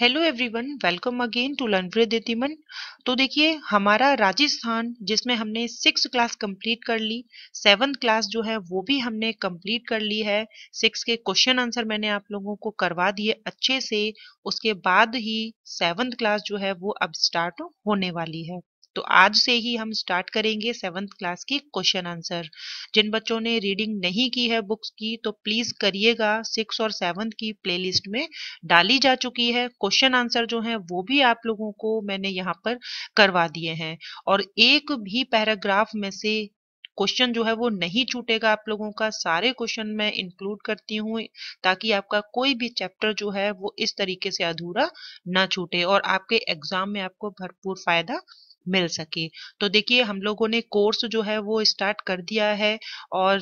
hello everyone welcome again to learn with तो देखिए हमारा राजस्थान जिसमें हमने सिक्स क्लास कंप्लीट कर ली सेवन्थ क्लास जो है वो भी हमने कंप्लीट कर ली है सिक्स के क्वेश्चन आंसर मैंने आप लोगों को करवा दिए अच्छे से उसके बाद ही सेवन्थ क्लास जो है वो अब स्टार्ट होने वाली है तो आज से ही हम स्टार्ट करेंगे सेवंथ क्लास की क्वेश्चन आंसर जिन बच्चों ने रीडिंग नहीं की है बुक्स की तो प्लीज करिएगा सिक्स और सेवंथ की प्लेलिस्ट में डाली जा चुकी है क्वेश्चन आंसर जो है वो भी आप लोगों को मैंने यहाँ पर करवा दिए हैं और एक भी पैराग्राफ में से क्वेश्चन जो है वो नहीं छूटेगा आप लोगों का सारे क्वेश्चन मैं इंक्लूड करती हूँ ताकि आपका कोई भी चैप्टर जो है वो इस तरीके से अधूरा ना छूटे और आपके एग्जाम में आपको भरपूर फायदा मिल सके तो देखिए हम लोगों ने कोर्स जो है वो स्टार्ट कर दिया है और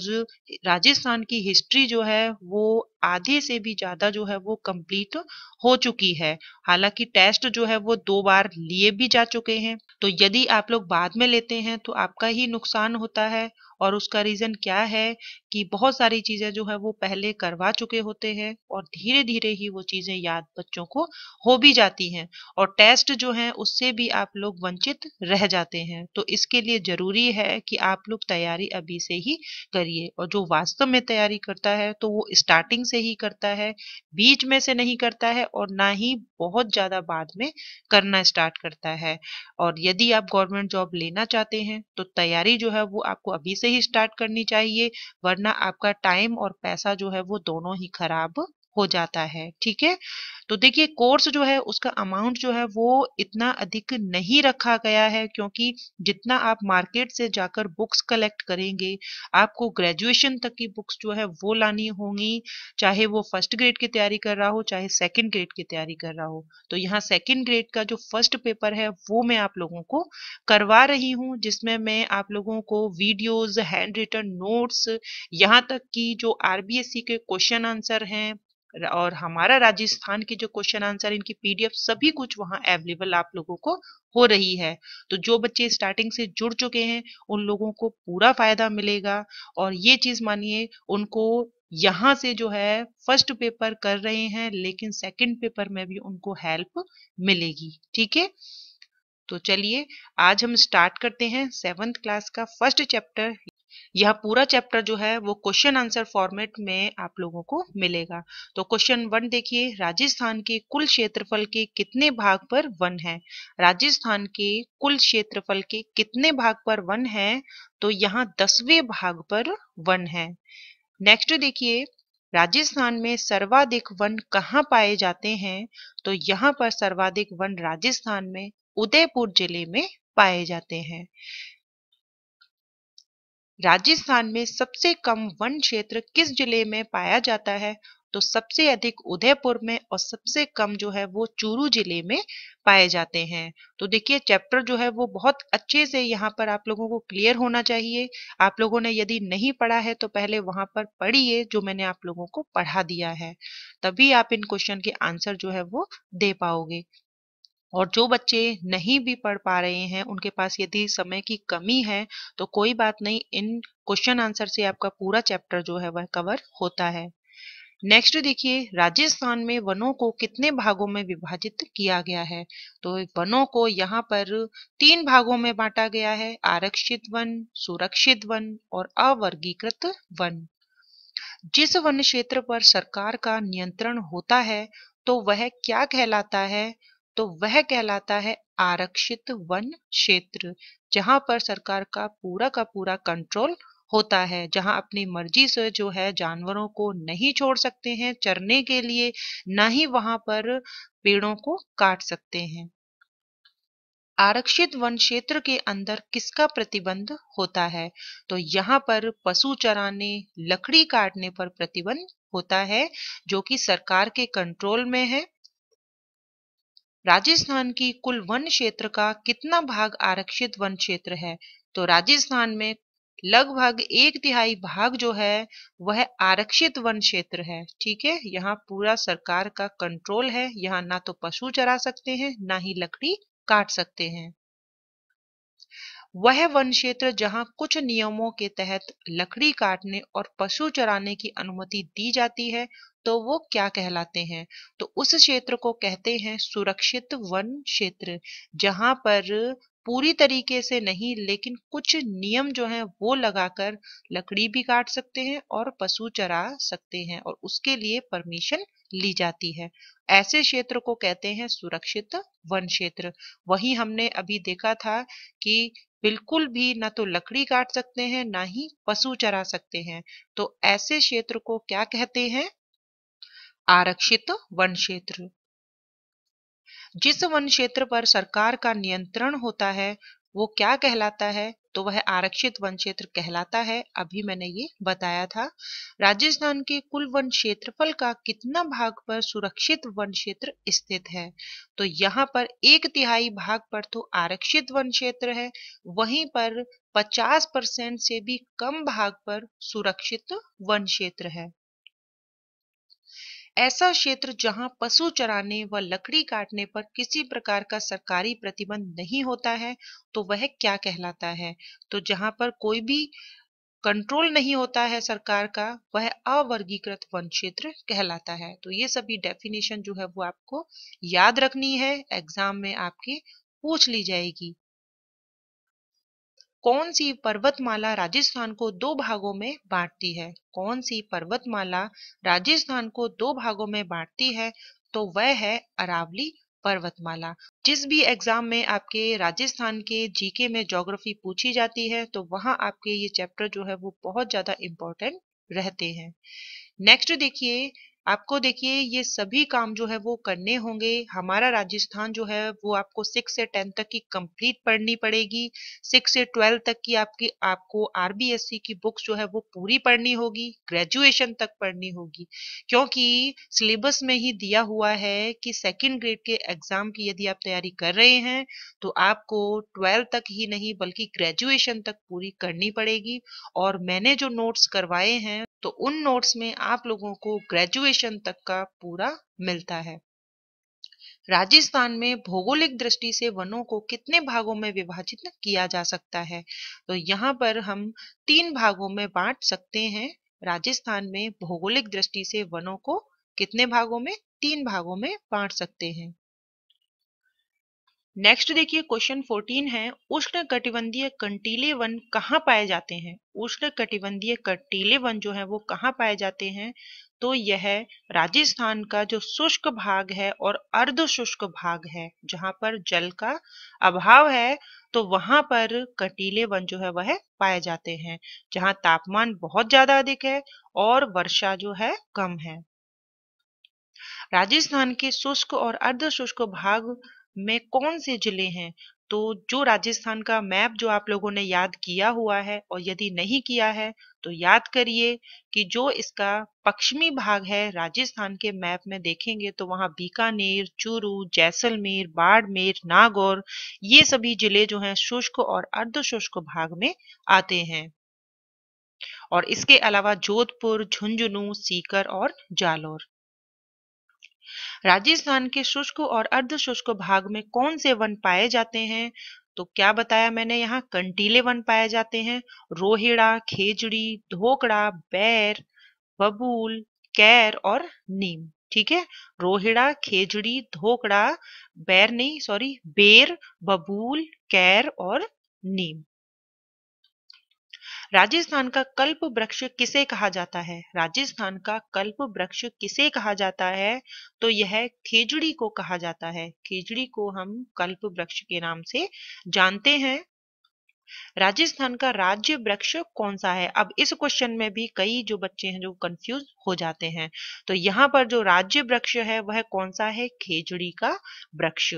राजस्थान की हिस्ट्री जो है वो आधे से भी ज़्यादा जो है वो कंप्लीट हो चुकी है हालांकि टेस्ट जो है वो दो बार लिए भी जा चुके हैं तो यदि आप लोग बाद में लेते हैं तो आपका ही नुकसान होता है और उसका रीज़न क्या है कि बहुत सारी चीज़ें जो है वो पहले करवा चुके होते हैं और धीरे धीरे ही वो चीज़ें याद बच्चों को हो भी जाती हैं और टेस्ट जो है उससे भी आप लोग वंचित रह जाते हैं तो इसके लिए ज़रूरी है कि आप लोग तैयारी अभी से ही करिए और जो वास्तव में तैयारी करता है तो वो स्टार्टिंग से ही करता है बीच में से नहीं करता है और ना ही बहुत ज़्यादा बाद में करना स्टार्ट करता है और यदि आप गवर्नमेंट जॉब लेना चाहते हैं तो तैयारी जो है वो आपको अभी से से ही स्टार्ट करनी चाहिए वरना आपका टाइम और पैसा जो है वो दोनों ही खराब हो जाता है ठीक है तो देखिए कोर्स जो है उसका अमाउंट जो है वो इतना अधिक नहीं रखा गया है क्योंकि जितना आप मार्केट से जाकर बुक्स कलेक्ट करेंगे आपको ग्रेजुएशन तक की बुक्स जो है वो लानी होंगी चाहे वो फर्स्ट ग्रेड की तैयारी कर रहा हो चाहे सेकंड ग्रेड की तैयारी कर रहा हो तो यहाँ सेकंड ग्रेड का जो फर्स्ट पेपर है वो मैं आप लोगों को करवा रही हूँ जिसमें मैं आप लोगों को वीडियोज हैंड रिटर्न नोट्स यहाँ तक कि जो आरबीएससी के क्वेश्चन आंसर हैं और हमारा राजस्थान के जो क्वेश्चन आंसर इनकी पीडीएफ सभी कुछ वहां अवेलेबल आप लोगों को हो रही है तो जो बच्चे स्टार्टिंग से जुड़ चुके हैं उन लोगों को पूरा फायदा मिलेगा और ये चीज मानिए उनको यहाँ से जो है फर्स्ट पेपर कर रहे हैं लेकिन सेकंड पेपर में भी उनको हेल्प मिलेगी ठीक है तो चलिए आज हम स्टार्ट करते हैं सेवंथ क्लास का फर्स्ट चैप्टर यह पूरा चैप्टर जो है वो क्वेश्चन आंसर फॉर्मेट में आप लोगों को मिलेगा तो क्वेश्चन वन देखिए राजस्थान के कुल क्षेत्रफल के कितने भाग पर वन है राजस्थान के कुल क्षेत्रफल के कितने भाग पर वन है तो यहाँ दसवें भाग पर वन है नेक्स्ट देखिए राजस्थान में सर्वाधिक वन कहाँ पाए जाते हैं तो यहाँ पर सर्वाधिक वन राजस्थान में उदयपुर जिले में पाए जाते हैं राजस्थान में सबसे कम वन क्षेत्र किस जिले में पाया जाता है तो सबसे अधिक उदयपुर में और सबसे कम जो है वो चूरू जिले में पाए जाते हैं तो देखिए चैप्टर जो है वो बहुत अच्छे से यहाँ पर आप लोगों को क्लियर होना चाहिए आप लोगों ने यदि नहीं पढ़ा है तो पहले वहां पर पढ़िए जो मैंने आप लोगों को पढ़ा दिया है तभी आप इन क्वेश्चन के आंसर जो है वो दे पाओगे और जो बच्चे नहीं भी पढ़ पा रहे हैं उनके पास यदि समय की कमी है तो कोई बात नहीं इन क्वेश्चन आंसर से आपका पूरा चैप्टर जो है वह कवर होता है नेक्स्ट देखिए राजस्थान में वनों को कितने भागों में विभाजित किया गया है तो वनों को यहाँ पर तीन भागों में बांटा गया है आरक्षित वन सुरक्षित वन और अवर्गीकृत वन जिस वन क्षेत्र पर सरकार का नियंत्रण होता है तो वह क्या कहलाता है तो वह कहलाता है आरक्षित वन क्षेत्र जहां पर सरकार का पूरा का पूरा कंट्रोल होता है जहां अपनी मर्जी से जो है जानवरों को नहीं छोड़ सकते हैं चरने के लिए ना ही वहां पर पेड़ों को काट सकते हैं आरक्षित वन क्षेत्र के अंदर किसका प्रतिबंध होता है तो यहाँ पर पशु चराने लकड़ी काटने पर प्रतिबंध होता है जो कि सरकार के कंट्रोल में है राजस्थान की कुल वन क्षेत्र का कितना भाग आरक्षित वन क्षेत्र है तो राजस्थान में लगभग एक तिहाई भाग जो है वह आरक्षित वन क्षेत्र है ठीक है यहाँ पूरा सरकार का कंट्रोल है यहाँ ना तो पशु चरा सकते हैं ना ही लकड़ी काट सकते हैं वह वन क्षेत्र जहां कुछ नियमों के तहत लकड़ी काटने और पशु चराने की अनुमति दी जाती है तो वो क्या कहलाते हैं तो उस क्षेत्र को कहते हैं सुरक्षित वन क्षेत्र जहां पर पूरी तरीके से नहीं लेकिन कुछ नियम जो हैं वो लगाकर लकड़ी भी काट सकते हैं और पशु चरा सकते हैं और उसके लिए परमिशन ली जाती है ऐसे क्षेत्र को कहते हैं सुरक्षित वन क्षेत्र वही हमने अभी देखा था कि बिल्कुल भी ना तो लकड़ी काट सकते हैं ना ही पशु चरा सकते हैं तो ऐसे क्षेत्र को क्या कहते हैं आरक्षित वन क्षेत्र जिस वन क्षेत्र पर सरकार का नियंत्रण होता है वो क्या कहलाता है तो वह आरक्षित वन क्षेत्र कहलाता है अभी मैंने ये बताया था राजस्थान के कुल वन क्षेत्रफल का कितना भाग पर सुरक्षित वन क्षेत्र स्थित है तो यहाँ पर एक तिहाई भाग पर तो आरक्षित वन क्षेत्र है वहीं पर 50 परसेंट से भी कम भाग पर सुरक्षित वन क्षेत्र है ऐसा क्षेत्र जहां पशु चराने व लकड़ी काटने पर किसी प्रकार का सरकारी प्रतिबंध नहीं होता है तो वह क्या कहलाता है तो जहां पर कोई भी कंट्रोल नहीं होता है सरकार का वह अवर्गीकृत वन क्षेत्र कहलाता है तो ये सभी डेफिनेशन जो है वो आपको याद रखनी है एग्जाम में आपके पूछ ली जाएगी कौन सी पर्वतमाला राजस्थान को दो भागों में बांटती है कौन सी पर्वतमाला राजस्थान को दो भागों में बांटती है तो वह है अरावली पर्वतमाला जिस भी एग्जाम में आपके राजस्थान के जीके में ज्योग्राफी पूछी जाती है तो वहां आपके ये चैप्टर जो है वो बहुत ज्यादा इम्पोर्टेंट रहते हैं नेक्स्ट देखिए आपको देखिए ये सभी काम जो है वो करने होंगे हमारा राजस्थान जो है वो आपको सिक्स से टेंथ तक की कंप्लीट पढ़नी पड़ेगी सिक्स से ट्वेल्व तक की आपकी आपको आरबीएससी e की बुक्स जो है वो पूरी पढ़नी होगी ग्रेजुएशन तक पढ़नी होगी क्योंकि सिलेबस में ही दिया हुआ है कि सेकेंड ग्रेड के एग्जाम की यदि आप तैयारी कर रहे हैं तो आपको ट्वेल्व तक ही नहीं बल्कि ग्रेजुएशन तक पूरी करनी पड़ेगी और मैंने जो नोट्स करवाए हैं तो उन नोट्स में आप लोगों को ग्रेजुएशन तक का पूरा मिलता है राजस्थान में भौगोलिक दृष्टि से वनों को कितने भागों में विभाजित किया जा सकता है तो यहाँ पर हम तीन भागों में बांट सकते हैं राजस्थान में भौगोलिक दृष्टि से वनों को कितने भागों में तीन भागों में बांट सकते हैं नेक्स्ट देखिए क्वेश्चन 14 है उष्ण कटिबंधीय कंटीले वन कहाँ पाए जाते हैं उष्ण कटिबंधीय कंटीले वन जो है वो कहाँ पाए जाते हैं तो यह राजस्थान का जो शुष्क भाग है और अर्ध शुष्क भाग है जहां पर जल का अभाव है तो वहां पर कटीले वन जो है वह पाए जाते हैं जहां तापमान बहुत ज्यादा अधिक है और वर्षा जो है कम है राजस्थान के शुष्क और अर्ध शुष्क भाग में कौन से जिले हैं तो जो राजस्थान का मैप जो आप लोगों ने याद किया हुआ है और यदि नहीं किया है तो याद करिए कि जो इसका पश्चिमी भाग है राजस्थान के मैप में देखेंगे तो वहां बीकानेर चूरू जैसलमेर बाड़मेर नागौर ये सभी जिले जो हैं शुष्क और अर्ध शुष्क भाग में आते हैं और इसके अलावा जोधपुर झुंझुनू सीकर और जालौर राजस्थान के शुष्क और अर्ध शुष्क भाग में कौन से वन पाए जाते हैं तो क्या बताया मैंने यहाँ कंटीले वन पाए जाते हैं रोहिड़ा खेजड़ी धोकड़ा बैर बबूल कैर और नीम ठीक है रोहिड़ा खेजड़ी धोकड़ा बैर नहीं सॉरी बेर बबूल कैर और नीम राजस्थान का कल्प वृक्ष किसे कहा जाता है राजस्थान का कल्प वृक्ष किसे कहा जाता है तो यह खेजड़ी को कहा जाता है खेजड़ी को हम कल्प वृक्ष के नाम से जानते हैं राजस्थान का राज्य वृक्ष कौन सा है अब इस क्वेश्चन में भी कई जो बच्चे हैं जो कंफ्यूज हो जाते हैं तो यहां पर जो राज्य वृक्ष है वह कौन सा है खेजड़ी का वृक्ष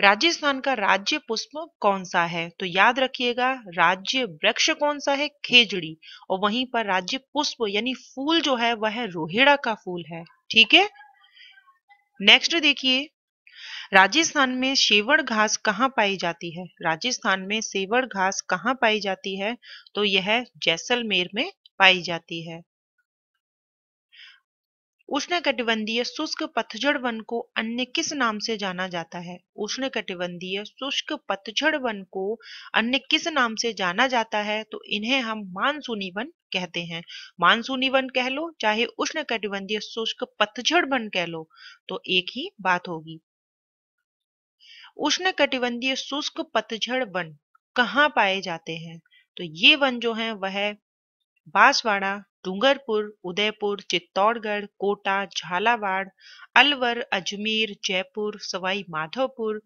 राजस्थान का राज्य पुष्प कौन सा है तो याद रखिएगा राज्य वृक्ष कौन सा है खेजड़ी और वहीं पर राज्य पुष्प यानी फूल जो है वह है रोहिड़ा का फूल है ठीक है नेक्स्ट देखिए राजस्थान में शेवड़ घास कहाँ पाई जाती है राजस्थान में सेवड़ घास कहाँ पाई जाती है तो यह जैसलमेर में पाई जाती है उष्ण कटिबंधीय शुष्क पतझड़ वन को अन्य किस नाम से जाना जाता है कटिबंधीय शुष्क पतझड़ वन को अन्य किस नाम से जाना जाता है तो इन्हें हम मानसूनी वन कहते हैं मानसूनी वन कह लो चाहे उष्ण कटिबंधीय शुष्क पतझड़ वन कह लो तो एक ही बात होगी उष्ण कटिबंधीय शुष्क पतझड़ वन कहाँ पाए जाते हैं तो ये वन जो है वह बांसवाड़ा डूंगरपुर उदयपुर चित्तौड़गढ़ कोटा झालावाड़ अलवर अजमेर जयपुर सवाई माधोपुर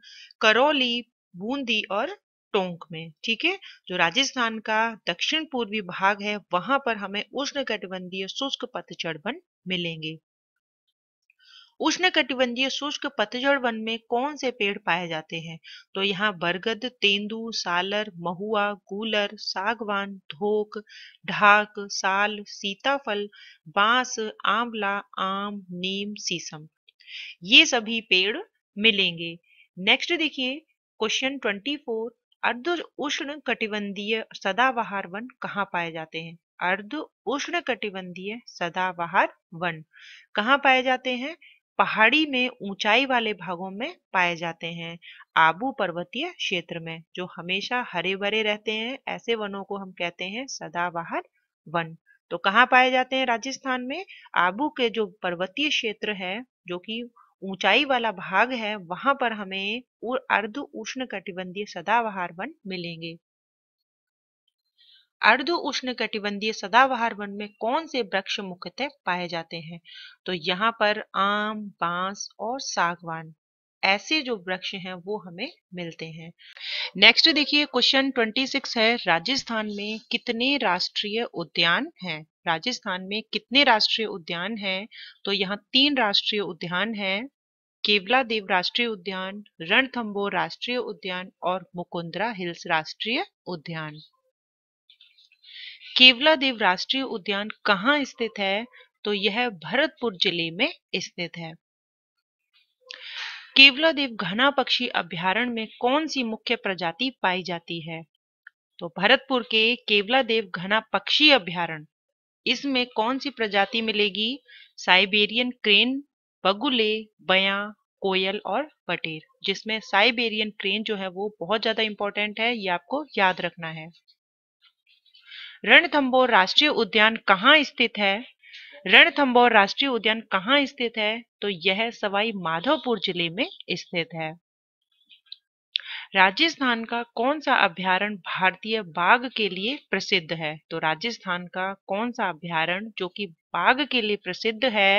करौली बूंदी और टोंक में ठीक है जो राजस्थान का दक्षिण पूर्वी भाग है वहां पर हमें उष्ण कटिबंधीय शुष्क पतझड़ वन मिलेंगे उष्ण कटिबंधीय शुष्क पतझड़ वन में कौन से पेड़ पाए जाते हैं तो यहाँ बरगद तेंदू सालर महुआ गूलर सागवान धोक ढाक साल सीताफल बांस आंवला आम नीम सीसम ये सभी पेड़ मिलेंगे नेक्स्ट देखिए क्वेश्चन ट्वेंटी फोर अर्ध उष्ण कटिबंधीय सदाबहार वन कहाँ पाए जाते हैं अर्ध उष्ण कटिबंधीय सदाबहार वन कहाँ पाए जाते हैं पहाड़ी में ऊंचाई वाले भागों में पाए जाते हैं आबू पर्वतीय क्षेत्र में जो हमेशा हरे भरे रहते हैं ऐसे वनों को हम कहते हैं सदाबहार वन तो कहाँ पाए जाते हैं राजस्थान में आबू के जो पर्वतीय क्षेत्र है जो कि ऊंचाई वाला भाग है वहां पर हमें अर्ध उष्ण कटिबंधीय सदाबहार वन मिलेंगे अर्ध उष्ण कटिबंधीय सदाबहार वन में कौन से वृक्ष मुख्यतः पाए जाते हैं तो यहाँ पर आम बांस और सागवान ऐसे जो वृक्ष हैं वो हमें मिलते हैं नेक्स्ट देखिए क्वेश्चन 26 है राजस्थान में कितने राष्ट्रीय उद्यान हैं राजस्थान में कितने राष्ट्रीय उद्यान हैं तो यहाँ तीन राष्ट्रीय उद्यान है केवला देव राष्ट्रीय उद्यान रणथंबोर राष्ट्रीय उद्यान और मुकुंदरा हिल्स राष्ट्रीय उद्यान केवला देव राष्ट्रीय उद्यान कहाँ स्थित है तो यह भरतपुर जिले में स्थित है केवला देव घना पक्षी अभ्यारण में कौन सी मुख्य प्रजाति पाई जाती है तो भरतपुर के केवला देव घना पक्षी अभ्यारण इसमें कौन सी प्रजाति मिलेगी साइबेरियन क्रेन बगुले बया कोयल और बटेर जिसमें साइबेरियन क्रेन जो है वो बहुत ज्यादा इंपॉर्टेंट है ये आपको याद रखना है रणथंबोर राष्ट्रीय उद्यान कहाँ स्थित है रणथंबोर राष्ट्रीय उद्यान कहाँ स्थित है तो यह सवाई माधोपुर जिले में स्थित है राजस्थान का कौन सा अभ्यारण भारतीय बाघ के लिए प्रसिद्ध है तो राजस्थान का कौन सा अभ्यारण जो कि बाघ के लिए प्रसिद्ध है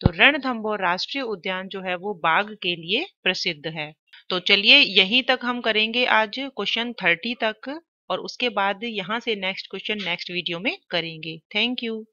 तो रणथंबोर राष्ट्रीय उद्यान जो है वो बाघ के लिए प्रसिद्ध है तो चलिए यहीं तक हम करेंगे आज क्वेश्चन थर्टी तक और उसके बाद यहाँ से नेक्स्ट क्वेश्चन नेक्स्ट वीडियो में करेंगे थैंक यू